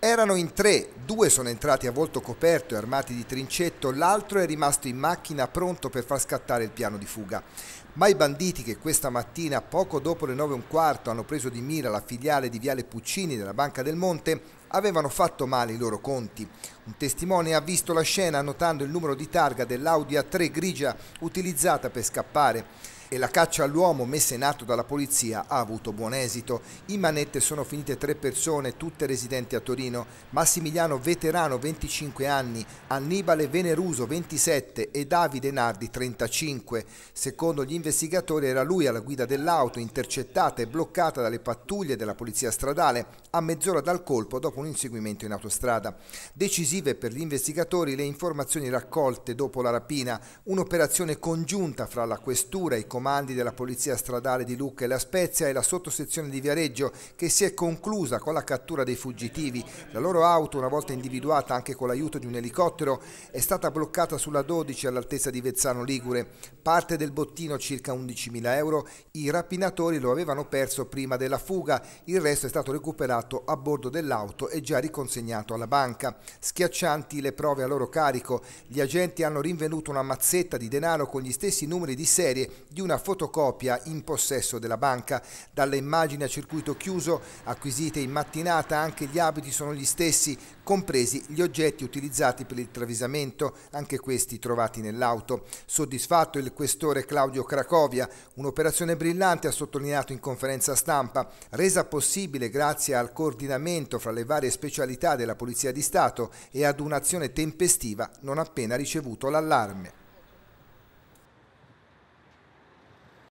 Erano in tre, due sono entrati a volto coperto e armati di trincetto, l'altro è rimasto in macchina pronto per far scattare il piano di fuga. Ma i banditi che questa mattina, poco dopo le 9 e un quarto, hanno preso di mira la filiale di Viale Puccini della Banca del Monte, avevano fatto male i loro conti. Un testimone ha visto la scena annotando il numero di targa dell'Audi A3 grigia utilizzata per scappare e la caccia all'uomo messa in atto dalla polizia ha avuto buon esito. In manette sono finite tre persone, tutte residenti a Torino, Massimiliano Veterano 25 anni, Annibale Veneruso 27 e Davide Nardi 35. Secondo gli investigatori era lui alla guida dell'auto intercettata e bloccata dalle pattuglie della polizia stradale a mezz'ora dal colpo dopo un inseguimento in autostrada. Decisive per gli investigatori le informazioni raccolte dopo la rapina, un'operazione congiunta fra la questura e i comandi della Polizia Stradale di Lucca e La Spezia e la sottosezione di Viareggio che si è conclusa con la cattura dei fuggitivi. La loro auto, una volta individuata anche con l'aiuto di un elicottero, è stata bloccata sulla 12 all'altezza di Vezzano Ligure. Parte del bottino, circa 11.000 euro, i rapinatori lo avevano perso prima della fuga, il resto è stato recuperato a bordo dell'auto e già riconsegnato alla banca. Schiaccianti le prove a loro carico, gli agenti hanno rinvenuto una mazzetta di denaro con gli stessi numeri di serie di un una fotocopia in possesso della banca. Dalle immagini a circuito chiuso acquisite in mattinata anche gli abiti sono gli stessi, compresi gli oggetti utilizzati per il travisamento, anche questi trovati nell'auto. Soddisfatto il questore Claudio Cracovia, un'operazione brillante ha sottolineato in conferenza stampa, resa possibile grazie al coordinamento fra le varie specialità della Polizia di Stato e ad un'azione tempestiva non appena ricevuto l'allarme.